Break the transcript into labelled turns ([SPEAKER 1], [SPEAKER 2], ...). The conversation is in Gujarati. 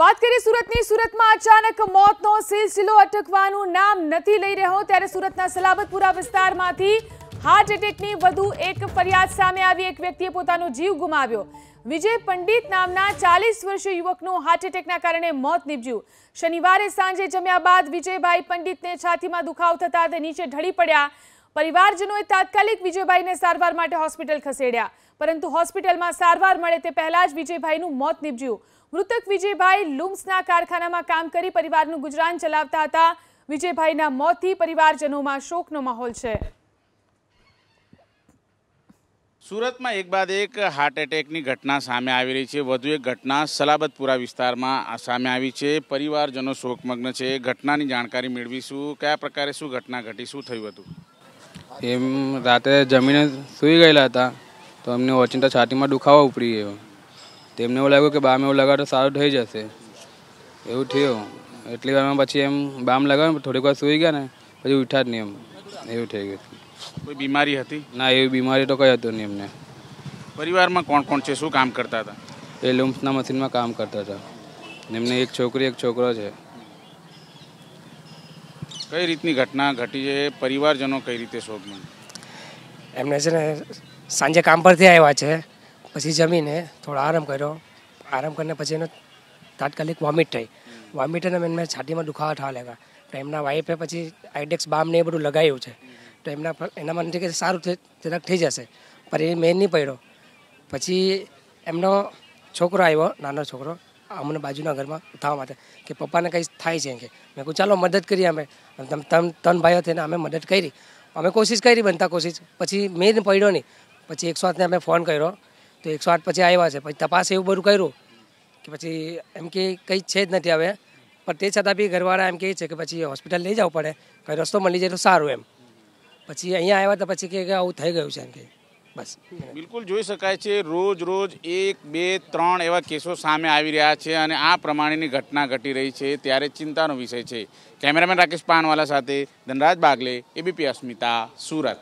[SPEAKER 1] વાત કરીએ સુરતની સુરતમાં અચાનક મોતનો સિલસિલો અટકવાનું નામ નથી લઈ રહ્યો ત્યારે સુરતના સલાબતપુરા વિસ્તારમાંથી હાર્ટ એટેકની વધુ એક ફરિયાદ સામે આવી એક વ્યક્તિએ પોતાનો જીવ ગુમાવ્યો વિજય પંડિત નામના ચાલીસ વર્ષીય યુવકનું હાર્ટ એટેકના કારણે મોત નીપજ્યું શનિવારે સાંજે જમ્યા બાદ વિજયભાઈ પંડિતને છાતીમાં દુખાવ થતા તે નીચે ઢળી પડ્યા પરિવારજનોએ તાત્કાલિક વિજયભાઈને સારવાર માટે હોસ્પિટલ ખસેડ્યા પરંતુ હોસ્પિટલમાં સારવાર મળે તે પહેલા જ વિજયભાઈનું મોત નીપજ્યું મૃતક વિજયભાઈ લુમ્સના કારખાનામાં કામ કરી પરિવારનું ગુજરાન ચલાવતા હતા વિજયભાઈના મોતથી પરિવારજનોમાં શોકનો માહોલ છે
[SPEAKER 2] સુરતમાં એક બાદ એક હાર્ટ એટેકની ઘટના સામે આવી રહી છે વધુ એક ઘટના સલાબતપુરા વિસ્તારમાં સામે આવી છે પરિવારજનો શોકમગ્ન છે ઘટનાની જાણકારી મેળવીશું કયા પ્રકારે શું ઘટના ઘટી શું થયું હતું
[SPEAKER 3] એમ રાતે જમીને સૂઈ ગયેલા હતા તો અમને ઓચિંતા છાતીમાં દુખાવો ઉપડી ગયો તેમને એવું લાગ્યું કે બામ એવું લગાડો સારું થઈ જશે એવું થયું એટલી વારમાં પછી એમ બામ લગાવ્યું થોડીક વાર સૂઈ ગયા ને પછી ઉઠ્યા જ નહીં એમ એવું થઈ ગયું
[SPEAKER 2] કોઈ બીમારી હતી
[SPEAKER 3] ના એવી બીમારી તો કંઈ હતું નહીં એમને
[SPEAKER 2] પરિવારમાં કોણ કોણ છે શું કામ કરતા હતા
[SPEAKER 3] એ લુમ્સના મશીનમાં કામ કરતા હતા એમને એક છોકરી એક છોકરો છે
[SPEAKER 2] કઈ રીતની ઘટના ઘટી છે પરિવારજનો કઈ રીતે શોકમાં
[SPEAKER 4] એમને છે ને સાંજે કામ પરથી આવ્યા છે પછી જમીને થોડો આરામ કર્યો આરામ કરીને પછી એનો તાત્કાલિક વોમિટ થઈ વોમિટ અને એમને છાતીમાં દુખાવા થવા લાગ્યા તો એમના વાઈફે પછી આઈડેક્સ બામ ને એ બધું લગાવ્યું છે તો એમના એના મનથી કે સારું જરાક થઈ જશે પણ એ મેન નહીં પડ્યો પછી એમનો છોકરો આવ્યો નાનો છોકરો અમને બાજુના ઘરમાં ઉઠાવવા માટે કે પપ્પાને કંઈ થાય છે કે મેં કહું ચાલો મદદ કરી અમે તમ તન ભાઈઓ થઈને અમે મદદ કરી અમે કોશિશ કરી બનતા કોશિશ પછી મેં પડ્યો નહીં પછી એકસો આઠને અમે ફોન કર્યો તો એકસો આઠ પછી આવ્યા છે પછી તપાસ એવું બધું કર્યું કે પછી એમ કે કંઈ છે જ નથી હવે પણ તે છતાં બી ઘરવાળા એમ કહે છે કે પછી હોસ્પિટલ લઈ જવું પડે કંઈ રસ્તો મળી જાય તો સારું એમ પછી અહીંયા આવ્યા તો પછી કે આવું થઈ ગયું છે એમ કે બસ
[SPEAKER 2] બિલકુલ જોઈ શકાય છે રોજ રોજ એક બે ત્રણ એવા કેસો સામે આવી રહ્યા છે અને આ પ્રમાણેની ઘટના ઘટી રહી છે ત્યારે ચિંતાનો વિષય છે કેમેરામેન રાકેશ પાનવાલા સાથે ધનરાજ બાગલે એબીપી અસ્મિતા સુરત